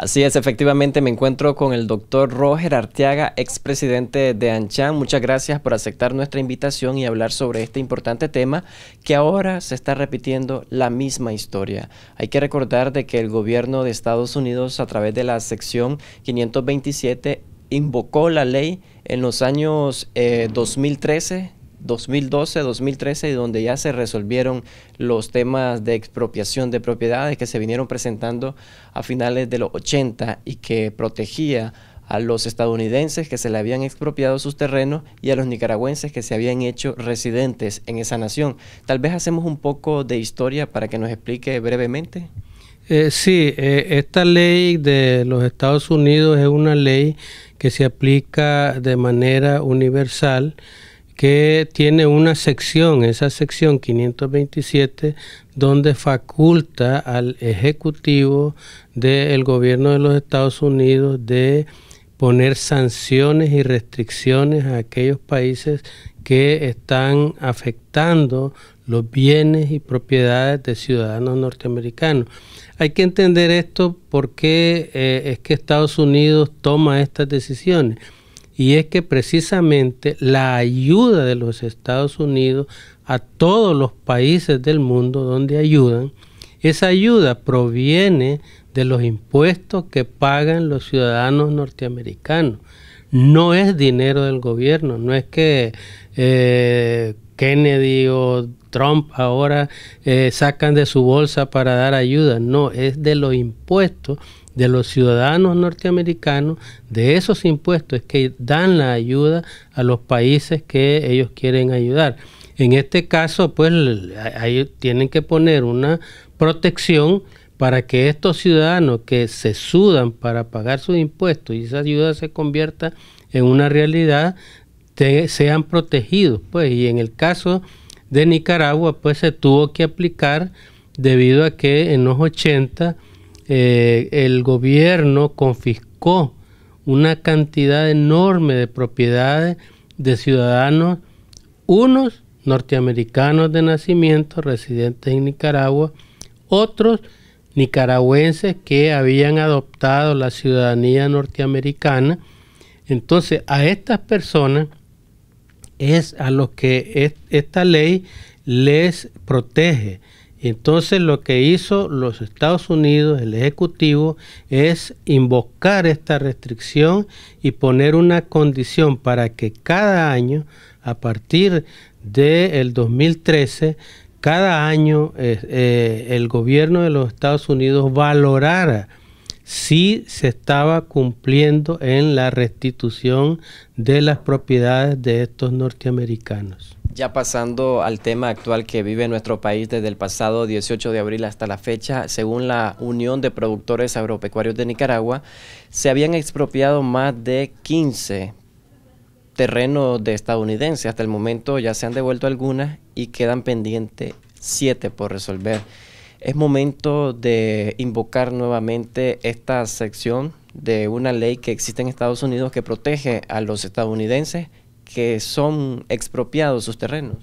Así es, efectivamente me encuentro con el doctor Roger Arteaga, expresidente de ANCHAN. Muchas gracias por aceptar nuestra invitación y hablar sobre este importante tema que ahora se está repitiendo la misma historia. Hay que recordar de que el gobierno de Estados Unidos a través de la sección 527 invocó la ley en los años 2013 eh, 2012, 2013, donde ya se resolvieron los temas de expropiación de propiedades que se vinieron presentando a finales de los 80 y que protegía a los estadounidenses que se le habían expropiado sus terrenos y a los nicaragüenses que se habían hecho residentes en esa nación. Tal vez hacemos un poco de historia para que nos explique brevemente. Eh, sí, eh, esta ley de los Estados Unidos es una ley que se aplica de manera universal que tiene una sección, esa sección 527, donde faculta al Ejecutivo del gobierno de los Estados Unidos de poner sanciones y restricciones a aquellos países que están afectando los bienes y propiedades de ciudadanos norteamericanos. Hay que entender esto porque qué eh, es que Estados Unidos toma estas decisiones y es que precisamente la ayuda de los Estados Unidos a todos los países del mundo donde ayudan, esa ayuda proviene de los impuestos que pagan los ciudadanos norteamericanos. No es dinero del gobierno, no es que eh, Kennedy o Trump ahora eh, sacan de su bolsa para dar ayuda. No, es de los impuestos de los ciudadanos norteamericanos, de esos impuestos que dan la ayuda a los países que ellos quieren ayudar. En este caso, pues tienen que poner una protección para que estos ciudadanos que se sudan para pagar sus impuestos y esa ayuda se convierta en una realidad, sean protegidos. Pues, y en el caso de Nicaragua, pues se tuvo que aplicar debido a que en los 80 eh, el gobierno confiscó una cantidad enorme de propiedades de ciudadanos, unos norteamericanos de nacimiento, residentes en Nicaragua, otros nicaragüenses que habían adoptado la ciudadanía norteamericana. Entonces a estas personas es a lo que esta ley les protege. Entonces lo que hizo los Estados Unidos, el Ejecutivo, es invocar esta restricción y poner una condición para que cada año, a partir del 2013, cada año eh, eh, el gobierno de los Estados Unidos valorara si se estaba cumpliendo en la restitución de las propiedades de estos norteamericanos. Ya pasando al tema actual que vive nuestro país desde el pasado 18 de abril hasta la fecha, según la Unión de Productores Agropecuarios de Nicaragua, se habían expropiado más de 15 terrenos de estadounidenses. Hasta el momento ya se han devuelto algunas y quedan pendientes 7 por resolver. Es momento de invocar nuevamente esta sección de una ley que existe en Estados Unidos que protege a los estadounidenses que son expropiados sus terrenos.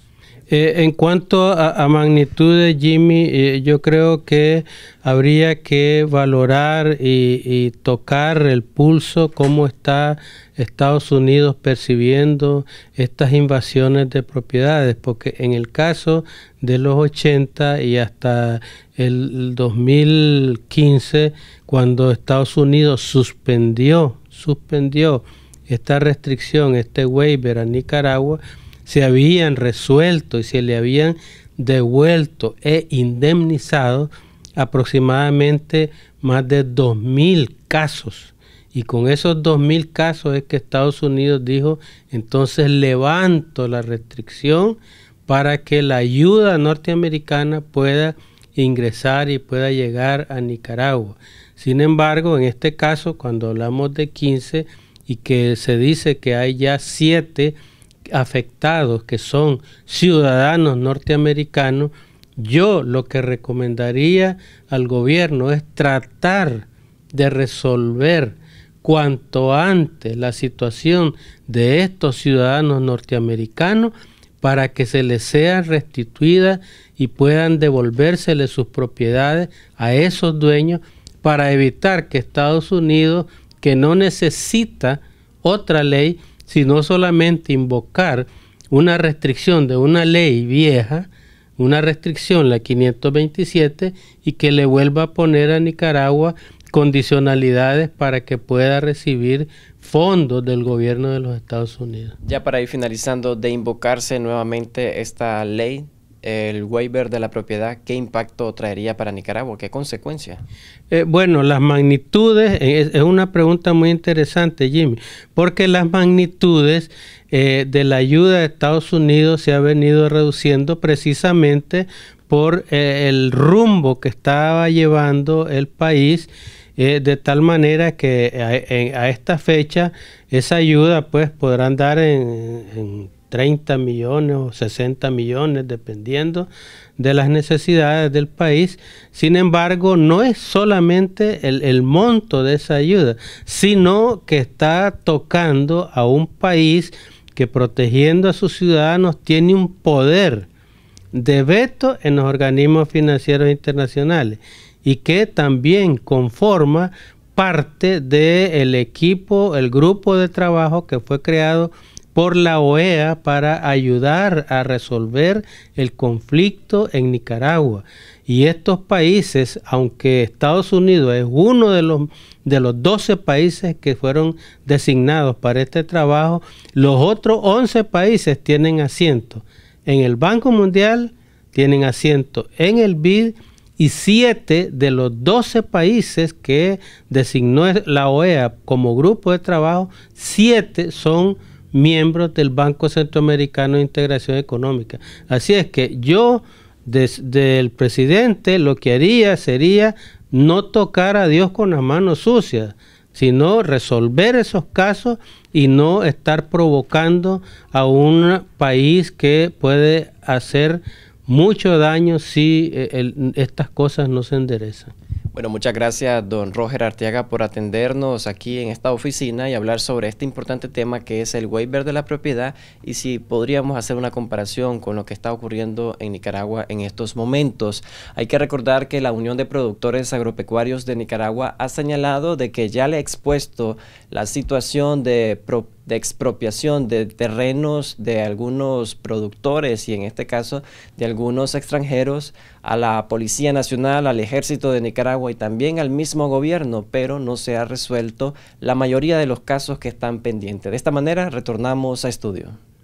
Eh, en cuanto a, magnitud de Jimmy, eh, yo creo que habría que valorar y, tocar el pulso, cómo está Estados Unidos percibiendo estas invasiones de propiedades, porque en el caso de los 80 y hasta el 2015, cuando Estados Unidos suspendió, suspendió esta restricción, este waiver a Nicaragua, se habían resuelto y se le habían devuelto e indemnizado aproximadamente más de 2.000 casos. Y con esos 2.000 casos es que Estados Unidos dijo, entonces levanto la restricción para que la ayuda norteamericana pueda ingresar y pueda llegar a Nicaragua. Sin embargo, en este caso, cuando hablamos de 15 y que se dice que hay ya 7 afectados que son ciudadanos norteamericanos, yo lo que recomendaría al gobierno es tratar de resolver cuanto antes la situación de estos ciudadanos norteamericanos para que se les sea restituida y puedan devolvérsele sus propiedades a esos dueños para evitar que Estados Unidos, que no necesita otra ley, sino solamente invocar una restricción de una ley vieja, una restricción, la 527, y que le vuelva a poner a Nicaragua condicionalidades para que pueda recibir fondos del gobierno de los Estados Unidos. Ya para ir finalizando, de invocarse nuevamente esta ley el waiver de la propiedad, ¿qué impacto traería para Nicaragua? ¿Qué consecuencias? Eh, bueno, las magnitudes, eh, es, una pregunta muy interesante, Jimmy, porque las magnitudes eh, de la ayuda de Estados Unidos se ha venido reduciendo precisamente por el rumbo que estaba llevando el país. de tal manera que a, esta fecha esa ayuda pues podrán dar en 30 millones o 60 millones, dependiendo de las necesidades del país. Sin embargo, no es solamente el, monto de esa ayuda, sino que está tocando a un país que protegiendo a sus ciudadanos tiene un poder de veto en los organismos financieros internacionales y que también conforma parte del equipo, el grupo de trabajo que fue creado por la OEA para ayudar a resolver el conflicto en Nicaragua. Y estos países, aunque Estados Unidos es uno de los, de los 12 países que fueron designados para este trabajo, los otros 11 países tienen asiento en el Banco Mundial, tienen asiento en el BID y 7 de los 12 países que designó la OEA como grupo de trabajo, 7 son miembros del Banco Centroamericano de Integración Económica. Así es que yo, desde el presidente, lo que haría sería no tocar a Dios con las manos sucias, sino resolver esos casos y no estar provocando a un país que puede hacer mucho daño si eh, estas cosas no se enderezan. Bueno, muchas gracias, don Roger Arteaga, por atendernos aquí en esta oficina y hablar sobre este importante tema que es el waiver de la propiedad y si podríamos hacer una comparación con lo que está ocurriendo en Nicaragua en estos momentos. Hay que recordar que la Unión de Productores Agropecuarios de Nicaragua ha señalado de que ya le ha expuesto la situación de propiedad de expropiación de terrenos de algunos productores y en este caso de algunos extranjeros a la Policía Nacional, al Ejército de Nicaragua y también al mismo gobierno, pero no se ha resuelto la mayoría de los casos que están pendientes. De esta manera retornamos a estudio.